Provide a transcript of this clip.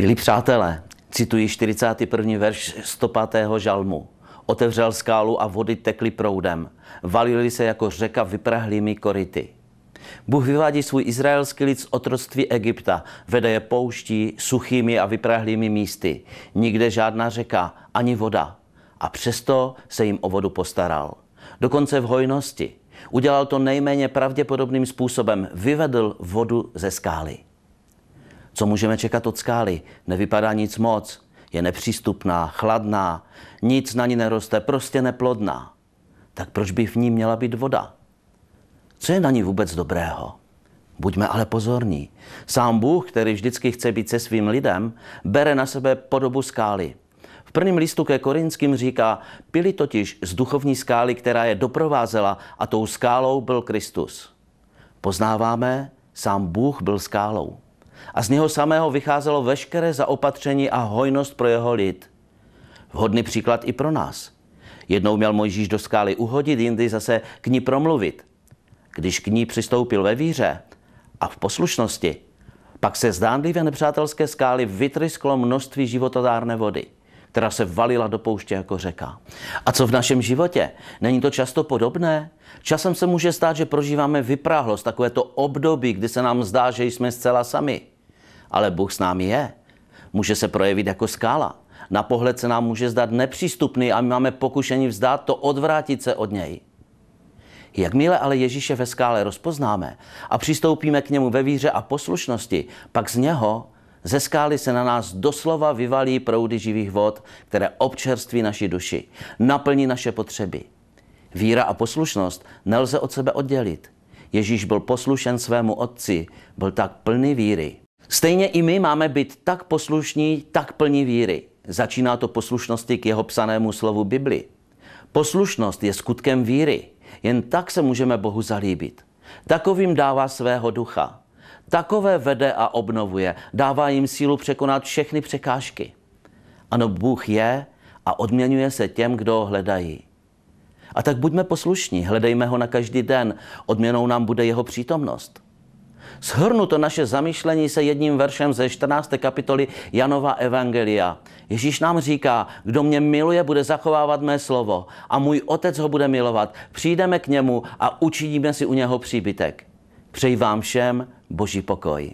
Milí přátelé, cituji 41. verš 105. žalmu. Otevřel skálu a vody tekly proudem. Valily se jako řeka vyprahlými koryty. Bůh vyvádí svůj izraelský lid z otroctví Egypta, vede je pouští, suchými a vyprahlými místy. Nikde žádná řeka, ani voda. A přesto se jim o vodu postaral. Dokonce v hojnosti. Udělal to nejméně pravděpodobným způsobem. Vyvedl vodu ze skály. Co můžeme čekat od skály? Nevypadá nic moc. Je nepřístupná, chladná, nic na ní neroste, prostě neplodná. Tak proč by v ní měla být voda? Co je na ní vůbec dobrého? Buďme ale pozorní. Sám Bůh, který vždycky chce být se svým lidem, bere na sebe podobu skály. V prvním listu ke Korinským říká, pili totiž z duchovní skály, která je doprovázela a tou skálou byl Kristus. Poznáváme, sám Bůh byl skálou a z něho samého vycházelo veškeré zaopatření a hojnost pro jeho lid. Vhodný příklad i pro nás. Jednou měl Mojžíš do skály uhodit, jindy zase k ní promluvit. Když k ní přistoupil ve víře a v poslušnosti, pak se zdánlivě nepřátelské skály vytrysklo množství životodárné vody – která se valila do pouště jako řeka. A co v našem životě? Není to často podobné? Časem se může stát, že prožíváme vypráhlost, takové to období, kdy se nám zdá, že jsme zcela sami. Ale Bůh s námi je. Může se projevit jako skála. Na pohled se nám může zdát nepřístupný a my máme pokušení vzdát to, odvrátit se od něj. Jakmile ale Ježíše ve skále rozpoznáme a přistoupíme k němu ve víře a poslušnosti, pak z něho ze skály se na nás doslova vyvalí proudy živých vod, které občerství naši duši, naplní naše potřeby. Víra a poslušnost nelze od sebe oddělit. Ježíš byl poslušen svému otci, byl tak plný víry. Stejně i my máme být tak poslušní, tak plní víry. Začíná to poslušnosti k jeho psanému slovu Bibli. Poslušnost je skutkem víry. Jen tak se můžeme Bohu zalíbit. Takovým dává svého ducha. Takové vede a obnovuje, dává jim sílu překonat všechny překážky. Ano, Bůh je a odměňuje se těm, kdo ho hledají. A tak buďme poslušní, hledejme ho na každý den, odměnou nám bude jeho přítomnost. to naše zamýšlení se jedním veršem ze 14. kapitoly Janova Evangelia. Ježíš nám říká, kdo mě miluje, bude zachovávat mé slovo a můj otec ho bude milovat. Přijdeme k němu a učiníme si u něho příbytek. Přeji vám všem Boží pokoj.